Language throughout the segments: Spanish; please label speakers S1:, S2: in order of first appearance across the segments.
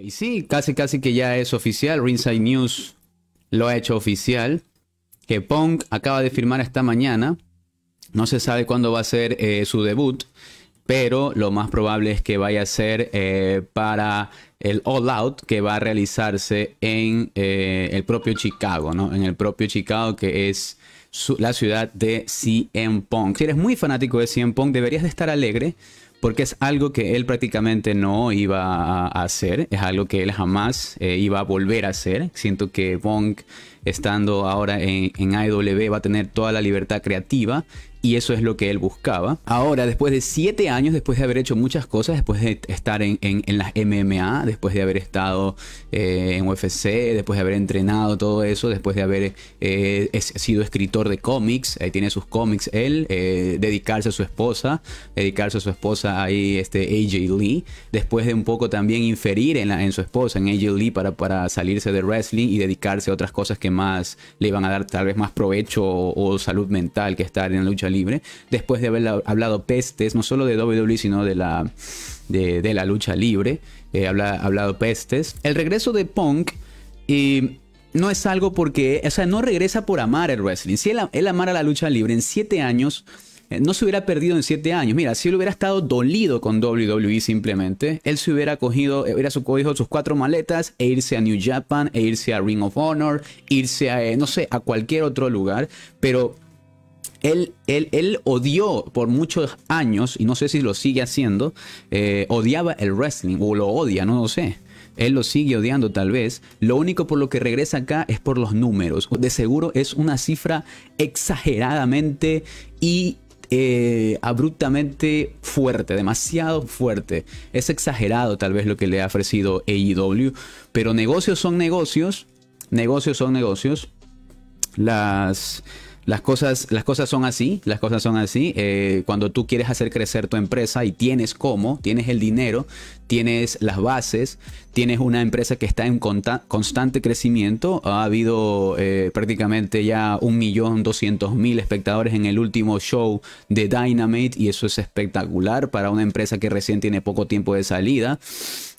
S1: Y sí, casi casi que ya es oficial. Ringside News lo ha hecho oficial. Que Pong acaba de firmar esta mañana. No se sabe cuándo va a ser eh, su debut. Pero lo más probable es que vaya a ser eh, para el All Out que va a realizarse en eh, el propio Chicago, ¿no? En el propio Chicago que es la ciudad de CM Punk. Si eres muy fanático de CM Punk, deberías de estar alegre porque es algo que él prácticamente no iba a hacer, es algo que él jamás eh, iba a volver a hacer. Siento que Wong... estando ahora en, en va a tener toda la libertad creativa y eso es lo que él buscaba. Ahora, después de siete años, después de haber hecho muchas cosas, después de estar en, en, las MMA, después de haber estado eh, en UFC, después de haber entrenado todo eso, después de haber eh, sido escritor de cómics, ahí eh, tiene sus cómics él, dedicarse a su esposa, dedicarse a su esposa ahí, este AJ Lee, después de un poco también inferir en, su esposa, en AJ Lee, para, para salirse de wrestling y dedicarse a otras cosas que más le iban a dar tal vez más provecho o, o salud mental que estar en la lucha libre, después de haber hablado pestes, no solo de WWE, sino de la, de, la lucha libre, eh, habla, hablado pestes. El regreso de Punk... y eh, no es algo porque, o sea, no regresa por amar el wrestling. Si él, amara la lucha libre en siete años, eh, no se hubiera perdido en siete años. Mira, si él hubiera estado dolido con WWE simplemente, él se hubiera cogido, hubiera cogido sus cuatro maletas e irse a New Japan, e irse a Ring of Honor, irse a, no sé, a cualquier otro lugar. Pero él, él, odió por muchos años, y no sé si lo sigue haciendo, eh, odiaba el wrestling, o lo odia, no lo sé. Él lo sigue odiando tal vez. Lo único por lo que regresa acá es por los números. De seguro es una cifra exageradamente y eh, abruptamente fuerte, demasiado fuerte. Es exagerado tal vez lo que le ha ofrecido AEW, pero negocios son negocios, negocios son negocios. Las las cosas, las cosas son así, las cosas son así. Eh, cuando tú quieres hacer crecer tu empresa y tienes cómo, tienes el dinero, tienes las bases, tienes una empresa que está en constante crecimiento, ha habido eh, prácticamente ya 1.200.000 espectadores en el último show de Dynamite y eso es espectacular para una empresa que recién tiene poco tiempo de salida.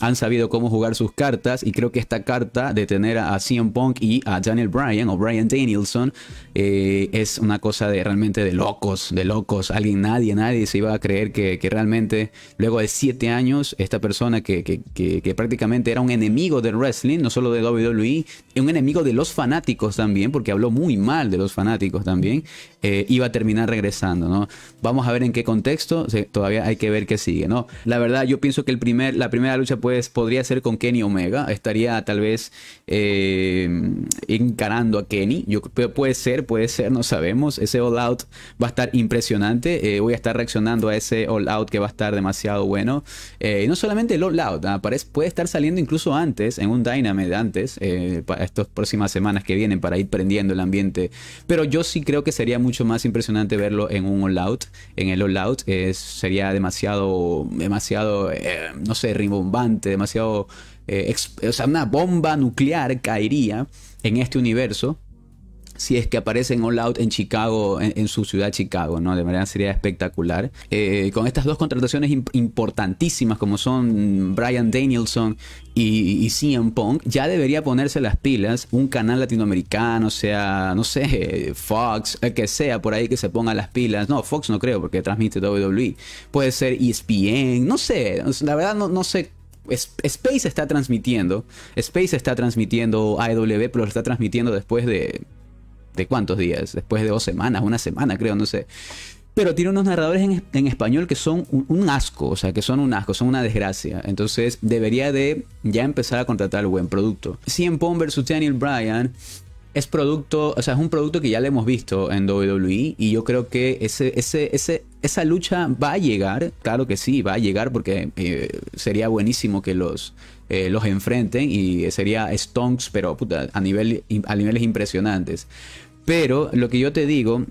S1: Han sabido cómo jugar sus cartas y creo que esta carta de tener a CM Punk y a Daniel Bryan o Bryan Danielson eh, es una cosa de realmente de locos, de locos. Alguien, nadie, nadie se iba a creer que, que realmente luego de siete años esta persona persona que, prácticamente era un enemigo del wrestling, no solo de WWE, un enemigo de los fanáticos también, porque habló muy mal de los fanáticos también, eh, iba a terminar regresando, ¿no? Vamos a ver en qué contexto, todavía hay que ver qué sigue, ¿no? La verdad, yo pienso que el primer, la primera lucha pues, podría ser con Kenny Omega, estaría tal vez eh, encarando a Kenny, yo, puede ser, puede ser, no sabemos, ese All Out va a estar impresionante, eh, voy a estar reaccionando a ese All Out que va a estar demasiado bueno, no solamente el All Out, puede estar saliendo incluso antes, en un Dynamite antes, eh, para estas próximas semanas que vienen para ir prendiendo el ambiente. Pero yo sí creo que sería mucho más impresionante verlo en un All Out. En el All Out eh, sería demasiado, demasiado, eh, no sé, rimbombante, demasiado... o sea, una bomba nuclear caería en este universo si es que aparecen All Out en Chicago, en, su ciudad Chicago, ¿no? De manera sería espectacular. Eh, con estas dos contrataciones importantísimas como son Brian Danielson y, CM Punk, ya debería ponerse las pilas un canal latinoamericano, o sea, no sé, Fox, que sea por ahí que se ponga las pilas. No, Fox no creo porque transmite WWE. Puede ser ESPN, no sé, la verdad no, no sé Space está transmitiendo, Space está transmitiendo AEW, pero lo está transmitiendo después de de cuántos días, después de dos semanas, una semana creo, no sé. Pero tiene unos narradores en, español que son un, asco, o sea, que son un asco, son una desgracia. Entonces debería de ya empezar a contratar el buen producto. CM Pong versus Daniel Bryan es producto, o sea, es un producto que ya le hemos visto en WWE y yo creo que ese, ese, esa lucha va a llegar, claro que sí, va a llegar porque eh, sería buenísimo que los eh, los enfrenten y sería stonks, pero a, nivel, a niveles impresionantes. Pero lo que yo te digo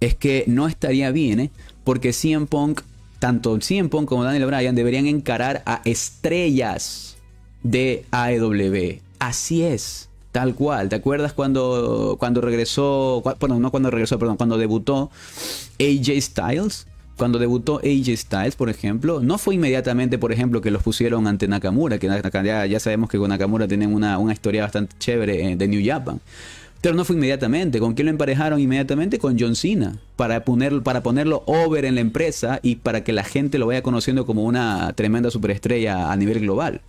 S1: es que no estaría bien, ¿eh? porque CM Punk, tanto CM Punk como Daniel Bryan deberían encarar a estrellas de AEW. Así es. Tal cual, ¿te acuerdas cuando, cuando regresó, bueno, no cuando regresó, perdón, cuando debutó AJ Styles? cuando debutó AJ Styles, por ejemplo, no fue inmediatamente, por ejemplo, que los pusieron ante Nakamura, que ya, sabemos que con Nakamura tienen una, historia bastante chévere eh, de New Japan. Pero no fue inmediatamente. ¿Con quién lo emparejaron inmediatamente? Con John Cena. Para, poner, para ponerlo over en la empresa y para que la gente lo vaya conociendo como una tremenda superestrella a nivel global.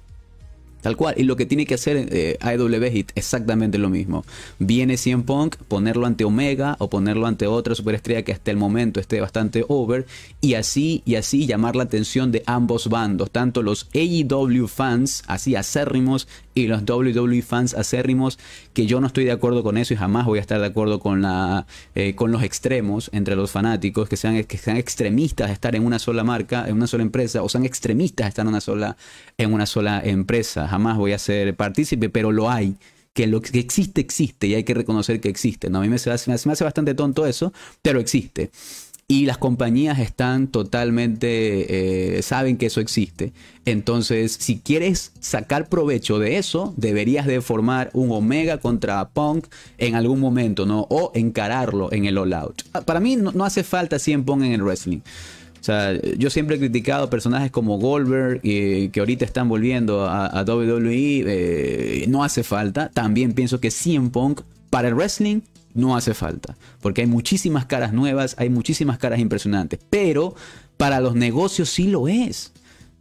S1: Tal cual. Y lo que tiene que hacer eh, AEW es exactamente lo mismo. Viene 100 Punk, ponerlo ante Omega o ponerlo ante otra superestrella que hasta el momento esté bastante over. Y así y así llamar la atención de ambos bandos. Tanto los AEW fans, así acérrimos, y los WWE fans acérrimos, que yo no estoy de acuerdo con eso y jamás voy a estar de acuerdo con, la, eh, con los extremos entre los fanáticos, que sean, que sean extremistas estar en una sola marca, en una sola empresa, o sean extremistas de estar en una sola, en una sola empresa. Jamás voy a ser partícipe, pero lo hay que lo que existe, existe y hay que reconocer que existe. ¿no? A mí me, me hace bastante tonto eso, pero existe y las compañías están totalmente, eh, saben que eso existe. Entonces, si quieres sacar provecho de eso, deberías de formar un Omega contra Punk en algún momento, ¿no? O encararlo en el All Out. Ah, para mí no, hace falta 100 Punk en el wrestling. O sea, yo siempre he criticado personajes como Goldberg, eh, que ahorita están volviendo a, WWE, eh, no hace falta. También pienso que CM Punk para el wrestling no hace falta, porque hay muchísimas caras nuevas, hay muchísimas caras impresionantes, pero para los negocios sí lo es.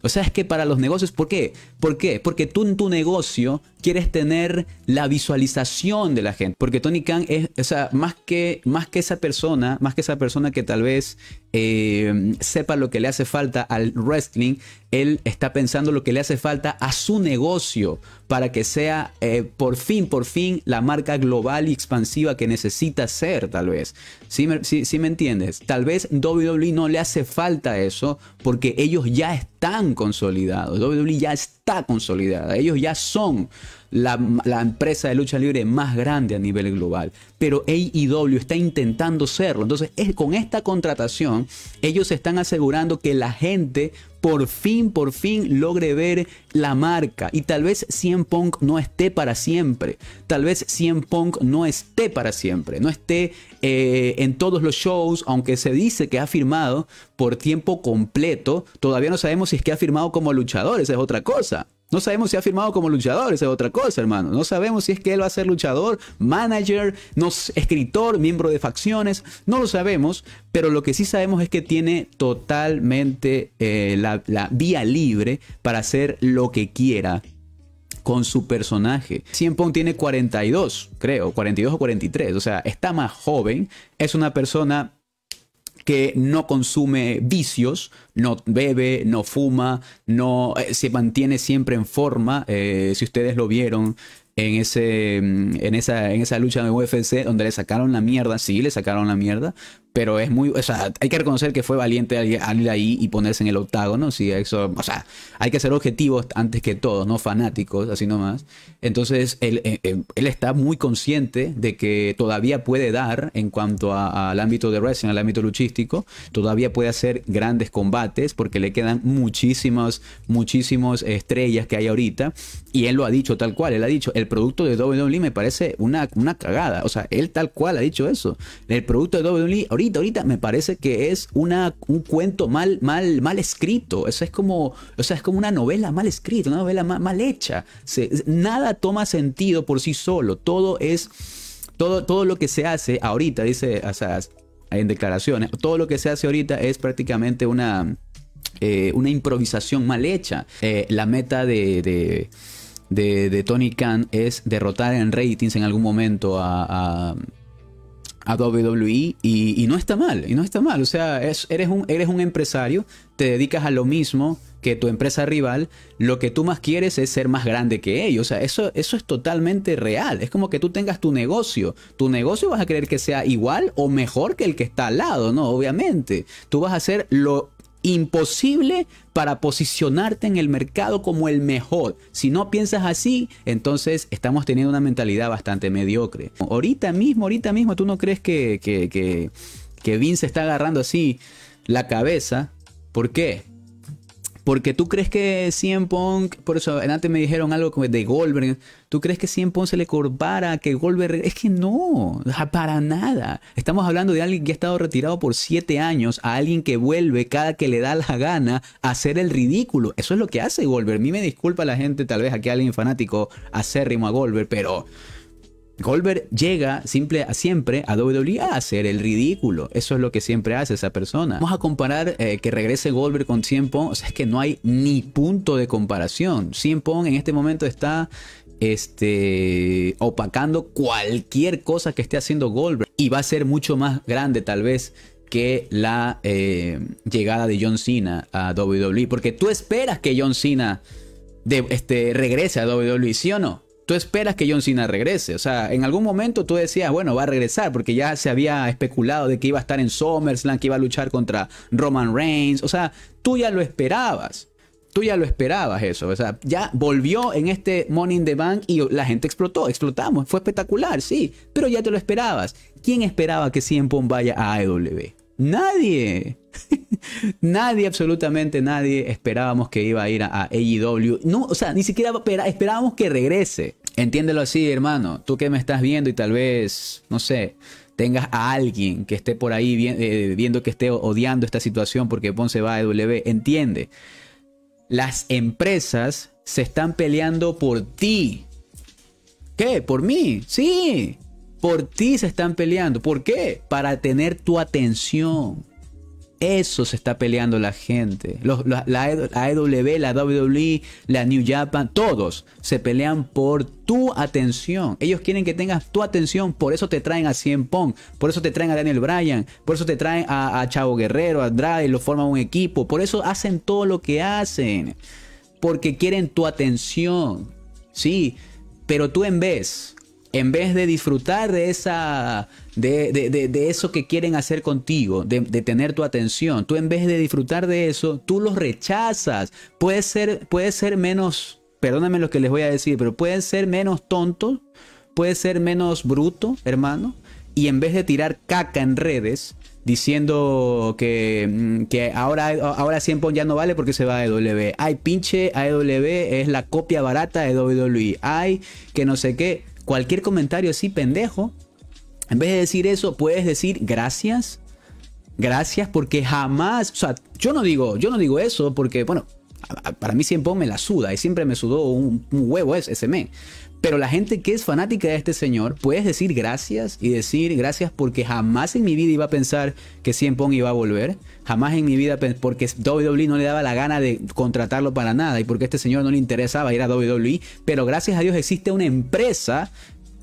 S1: O sea, es que para los negocios, ¿por qué? ¿Por qué? Porque tú en tu negocio quieres tener la visualización de la gente. Porque Tony Khan es, o sea, más que, más que esa persona, más que esa persona que tal vez eh, sepa lo que le hace falta al wrestling, él está pensando lo que le hace falta a su negocio para que sea eh, por fin, por fin la marca global y expansiva que necesita ser, tal vez. si me entiendes? Tal vez WWE no le hace falta eso porque ellos ya están consolidados. WWE ya está consolidada. Ellos ya son la, empresa de lucha libre más grande a nivel global. Pero AEW está intentando serlo. Entonces, con esta contratación, ellos están asegurando que la gente por fin, por fin logre ver la marca. Y tal vez 100 Punk no esté para siempre. Tal vez 100 Punk no esté para siempre. No esté eh, en todos los shows, aunque se dice que ha firmado por tiempo completo. Todavía no sabemos si es que ha firmado como luchador. Esa es otra cosa. No sabemos si ha firmado como luchador, esa es otra cosa, hermano. No sabemos si es que él va a ser luchador, manager, no, escritor, miembro de facciones. No lo sabemos, pero lo que sí sabemos es que tiene totalmente eh, la, la vía libre para hacer lo que quiera con su personaje. Cien Pong tiene 42, creo, 42 o 43, o sea, está más joven. Es una persona que no consume vicios, no bebe, no fuma, no eh, se mantiene siempre en forma. Eh, si ustedes lo vieron en, ese, mm, en, esa, en esa lucha de UFC, donde le sacaron la mierda, sí, le sacaron la mierda, pero es muy, o sea, hay que reconocer que fue valiente al ir ahí y ponerse en el octágono, sí, eso, o sea, hay que ser objetivos antes que todo, no fanáticos, así nomás. Entonces, él, eh, eh, él, está muy consciente de que todavía puede dar en cuanto al ámbito de wrestling, al ámbito luchístico, todavía puede hacer grandes combates porque le quedan muchísimas, muchísimas estrellas que hay ahorita. Y él lo ha dicho tal cual, él ha dicho, el producto de WWE me parece una, una cagada, o sea, él tal cual ha dicho eso. El producto de WWE ahorita, me parece que es una, un cuento mal, mal, mal escrito. Eso es como, o sea, es como una novela mal escrita, una novela mal, hecha. nada toma sentido por sí solo. Todo es, todo, todo lo que se hace ahorita, dice, o en declaraciones, todo lo que se hace ahorita es prácticamente una, eh, una improvisación mal hecha. Eh, la meta de, Tony Khan es derrotar en ratings en algún momento a, a WWE y, no está mal, y no está mal. O sea, eres, un, eres un empresario, te dedicas a lo mismo que tu empresa rival, lo que tú más quieres es ser más grande que ellos. O sea, eso, eso es totalmente real. Es como que tú tengas tu negocio. Tu negocio vas a querer que sea igual o mejor que el que está al lado, ¿no? Obviamente. Tú vas a hacer lo imposible para posicionarte en el mercado como el mejor. Si no piensas así, entonces estamos teniendo una mentalidad bastante mediocre. Ahorita mismo, ahorita mismo, ¿tú no crees que, que, que, Vince está agarrando así la cabeza? ¿Por qué? Porque tú crees que 100 por eso antes me dijeron algo de Goldberg, ¿tú crees que 100 se le corpara que Goldberg? Es que no, para nada. Estamos hablando de alguien que ha estado retirado por siete años, a alguien que vuelve cada que le da la gana a hacer el ridículo. Eso es lo que hace Goldberg. A mí me disculpa la gente, tal vez aquí alguien fanático acérrimo a Goldberg, pero Goldberg llega simple, siempre a WWE a hacer el ridículo. Eso es lo que siempre hace esa persona. Vamos a comparar eh, que regrese Goldberg con 100 O sea, es que no hay ni punto de comparación. 100 en este momento está este, opacando cualquier cosa que esté haciendo Goldberg. Y va a ser mucho más grande tal vez que la eh, llegada de John Cena a WWE. Porque tú esperas que John Cena de, este, regrese a WWE, ¿sí o no? tú esperas que John Cena regrese. O sea, en algún momento tú decías, bueno, va a regresar, porque ya se había especulado de que iba a estar en SummerSlam, que iba a luchar contra Roman Reigns. O sea, tú ya lo esperabas. Tú ya lo esperabas eso. O sea, ya volvió en este Money in the Bank y la gente explotó, explotamos. Fue espectacular, sí, pero ya te lo esperabas. ¿Quién esperaba que CM Punk vaya a AEW? Nadie. nadie, absolutamente nadie esperábamos que iba a ir a, AEW. No, o sea, ni siquiera esperábamos que regrese. Entiéndelo así, hermano. Tú que me estás viendo y tal vez, no sé, tengas a alguien que esté por ahí eh, viendo que esté odiando esta situación porque Ponce va a EW. Entiende. Las empresas se están peleando por ti. ¿Qué? ¿Por mí? Sí. Por ti se están peleando. ¿Por qué? Para tener tu atención. Eso se está peleando la gente. la, AEW, la WWE, e e, la New Japan, todos se pelean por tu atención. Ellos quieren que tengas tu atención. Por eso te traen a Cien Pong. Por eso te traen a Daniel Bryan. Por eso te traen a, Chavo Guerrero, a Andrade. Lo forman un equipo. Por eso hacen todo lo que hacen. Porque quieren tu atención. Sí. Pero tú en vez, en vez de disfrutar de esa de, eso que quieren hacer contigo, de, tener tu atención. Tú en vez de disfrutar de eso, tú los rechazas. Puede ser, puede ser menos, perdóname lo que les voy a decir, pero pueden ser menos tontos, puede ser menos bruto, hermano. Y en vez de tirar caca en redes, diciendo que, mm, que, ahora, ahora 100 ya no vale porque se va a W Ay, pinche AEW es la copia barata de WWE. Ay, que no sé qué. Cualquier comentario así pendejo en vez de decir eso, puedes decir gracias. Gracias porque jamás, o sea, yo no digo, yo no digo eso porque, bueno, para mí siempre me la suda y siempre me sudó un, huevo ese, ese Pero la gente que es fanática de este señor, puedes decir gracias y decir gracias porque jamás en mi vida iba a pensar que 100 iba a volver. Jamás en mi vida porque WWE no le daba la gana de contratarlo para nada y porque este señor no le interesaba ir a WWE. Pero gracias a Dios existe una empresa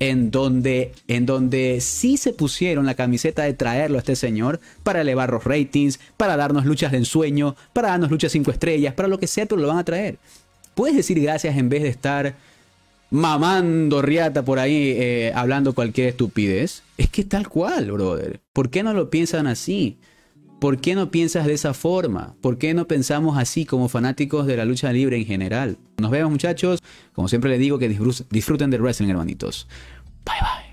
S1: en donde, en donde sí se pusieron la camiseta de traerlo a este señor para elevar los ratings, para darnos luchas de ensueño, para darnos luchas cinco estrellas, para lo que sea, pero lo van a traer. Puedes decir gracias en vez de estar mamando riata por ahí eh, hablando cualquier estupidez. Es que tal cual, brother. ¿Por qué no lo piensan así? ¿Por qué no piensas de esa forma? ¿Por qué no pensamos así como fanáticos de la lucha libre en general? Nos vemos muchachos. Como siempre les digo que disfruten del wrestling, hermanitos. Bye bye.